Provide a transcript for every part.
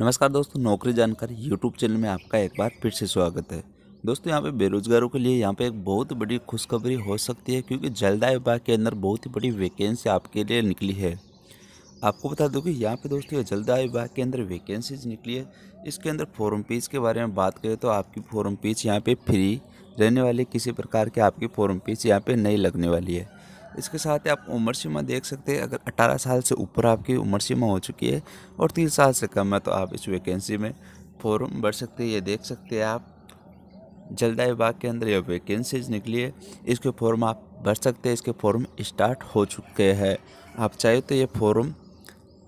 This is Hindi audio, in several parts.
नमस्कार दोस्तों नौकरी जानकारी यूट्यूब चैनल में आपका एक बार फिर से स्वागत है दोस्तों यहाँ पे बेरोजगारों के लिए यहाँ पे एक बहुत बड़ी खुशखबरी हो सकती है क्योंकि जलदाय विभाग के अंदर बहुत ही बड़ी वैकेंसी आपके लिए निकली है आपको बता दूँ कि यहाँ पे दोस्तों जलदाय विभाग के अंदर वैकेंसीज निकली है इसके अंदर फॉरम पीस के बारे में बात करें तो आपकी फॉरम पीस यहाँ पर फ्री रहने वाली किसी प्रकार के आपकी फॉरम पीस यहाँ पर नहीं लगने वाली है इसके साथ ही आप उम्र सीमा देख सकते हैं अगर 18 साल से ऊपर आपकी उम्र सीमा हो चुकी है और तीन साल से कम है तो आप इस वैकेंसी में फॉर्म भर सकते हैं ये देख सकते हैं आप जलदाय विभाग के अंदर यह वैकेंसीज निकली है इसके फॉर्म आप भर सकते हैं इसके फॉर्म स्टार्ट हो चुके हैं आप चाहे तो ये फॉर्म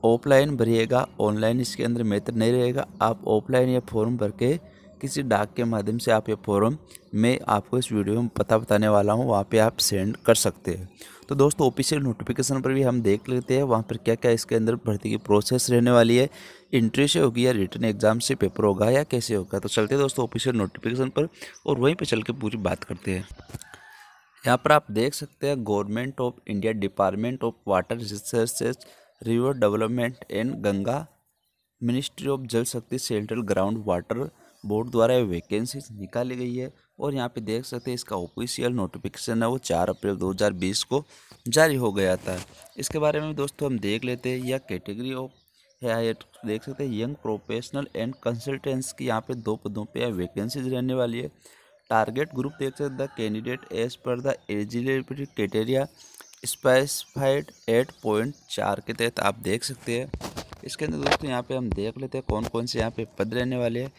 ऑफलाइन भरिएगा ऑनलाइन इसके अंदर मेथड नहीं रहेगा आप ऑफलाइन ये फॉर्म भर के किसी डाक के माध्यम से आप ये फॉर्म मैं आपको इस वीडियो में पता बताने वाला हूँ वहाँ पे आप सेंड कर सकते हैं तो दोस्तों ऑफिशियल नोटिफिकेशन पर भी हम देख लेते हैं वहाँ पर क्या क्या इसके अंदर भर्ती की प्रोसेस रहने वाली है इंट्री से होगी या रिटर्न एग्जाम से पेपर होगा या कैसे होगा तो चलते दोस्तों ऑफिशियल नोटिफिकेशन पर और वहीं पर चल के पूरी बात करते हैं यहाँ पर आप देख सकते हैं government of India department of water resources river development and Ganga ministry of Jal Shakti central ground water board द्वारा वैकेंसीज निकाली गई है और यहाँ पे देख सकते हैं इसका ऑफिशियल नोटिफिकेशन है वो चार अप्रैल 2020 को जारी हो गया था इसके बारे में दोस्तों हम देख लेते हैं यह कैटेगरी ऑफ है देख सकते हैं यंग प्रोफेशनल एंड कंसल्टेंट्स की यहाँ पे दो पदों पे वैकेंसीज रहने वाली है टारगेट ग्रुप देख सकते the candidate age per the eligibility criteria specified at point चार के तहत आप देख सकते हैं इसके अंदर दोस्तों यहाँ पे हम देख लेते हैं कौन कौन से यहाँ पे पद रहने वाले हैं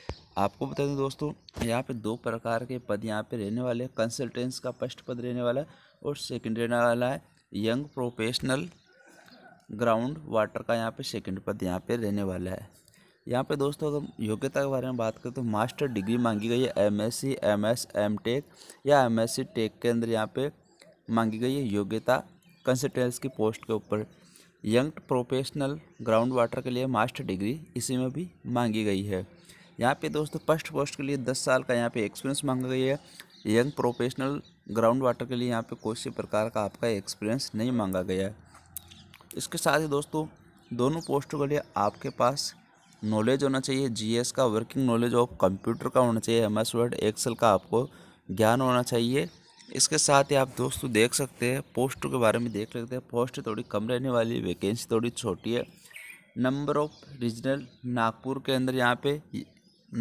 आपको बता दें दोस्तों यहाँ पे दो प्रकार के पद यहाँ पे रहने वाले हैं कंसल्टेंस का फर्स्ट पद रहने वाला है और सेकंड रहने वाला है यंग प्रोफेशनल ग्राउंड वाटर का यहाँ पे सेकंड पद यहाँ पे रहने वाला है यहाँ पे दोस्तों अगर योग्यता के बारे में बात करें तो मास्टर डिग्री मांगी गई है M S C M S M tech या एम एस सी टेक के अंदर यहाँ पर मांगी गई है योग्यता कंसल्टेंस की पोस्ट के ऊपर यंग प्रोफेशनल ग्राउंड वाटर के लिए मास्टर डिग्री इसी में भी मांगी गई है यहाँ पे दोस्तों फर्स्ट पोस्ट के लिए दस साल का यहाँ पे एक्सपीरियंस मांगा गया है यंग प्रोफेशनल ग्राउंड वाटर के लिए यहाँ पे कोई प्रकार का आपका एक्सपीरियंस नहीं मांगा गया है इसके साथ ही दोस्तों दोनों पोस्टों के लिए आपके पास नॉलेज होना चाहिए जी का वर्किंग नॉलेज ऑफ कंप्यूटर का होना चाहिए एम एस वर्ड एक्सेल का आपको ज्ञान होना चाहिए इसके साथ ही आप दोस्तों तो देख सकते हैं पोस्टों के बारे में देख सकते हैं पोस्ट थोड़ी कम रहने वाली है वैकेंसी थोड़ी छोटी है नंबर ऑफ रीजनल नागपुर के अंदर यहाँ पे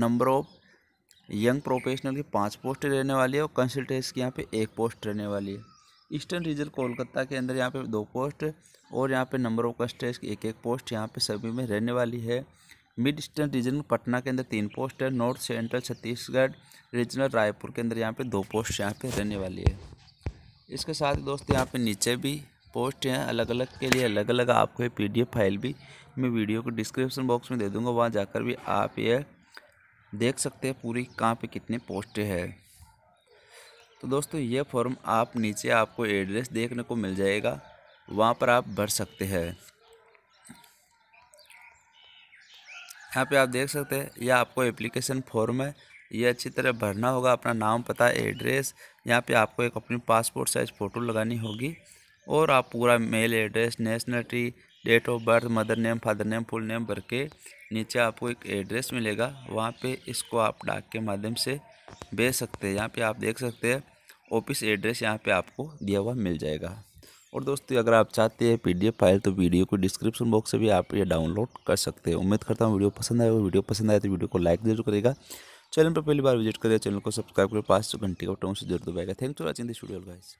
नंबर ऑफ यंग प्रोफेशनल की पाँच पोस्ट रहने वाली है और कंसल्टेंस की यहाँ पे एक पोस्ट रहने वाली है ईस्टर्न रीजन कोलकाता के अंदर यहाँ पे दो पोस्ट और यहाँ पे नंबर ऑफ कंसल्टेंस की एक एक पोस्ट यहाँ पे सभी में रहने वाली है मिड ईस्टर्न रीजन पटना के अंदर तीन पोस्ट है north central Chhattisgarh regional Raipur के अंदर यहाँ पे दो पोस्ट यहाँ पे रहने वाली है इसके साथ दोस्त यहाँ पे नीचे भी पोस्ट हैं अलग अलग के लिए अलग अलग आपको ये पी फाइल भी मैं वीडियो को डिस्क्रिप्शन बॉक्स में दे दूँगा वहाँ जाकर भी आप ये देख सकते हैं पूरी कहाँ पर कितने पोस्ट है तो दोस्तों ये फॉर्म आप नीचे आपको एड्रेस देखने को मिल जाएगा वहाँ पर आप भर सकते हैं यहाँ पे आप देख सकते हैं यह आपको एप्लीकेशन फॉर्म है ये अच्छी तरह भरना होगा अपना नाम पता एड्रेस यहाँ पे आपको एक अपनी पासपोर्ट साइज़ फ़ोटो लगानी होगी और आप पूरा mail address nationality date of birth mother name father name full name भर के नीचे आपको एक एड्रेस मिलेगा वहाँ पे इसको आप डाक के माध्यम से भेज सकते हैं यहाँ पे आप देख सकते हैं ऑफिस एड्रेस यहाँ पे आपको दिया हुआ मिल जाएगा और दोस्तों अगर आप चाहते हैं पीडीएफ फाइल तो वीडियो को डिस्क्रिप्शन बॉक्स से भी आप ये डाउनलोड कर सकते हैं उम्मीद करता हूँ वीडियो पसंद आए वीडियो पसंद आए तो वीडियो को लाइक जरूर करेगा चैनल पर पहली बार विजिट करें चैनल को सब्सक्राइब करें पाँच सौ घंटे का टाउन से जरूर दबाएगा you for watching this video guys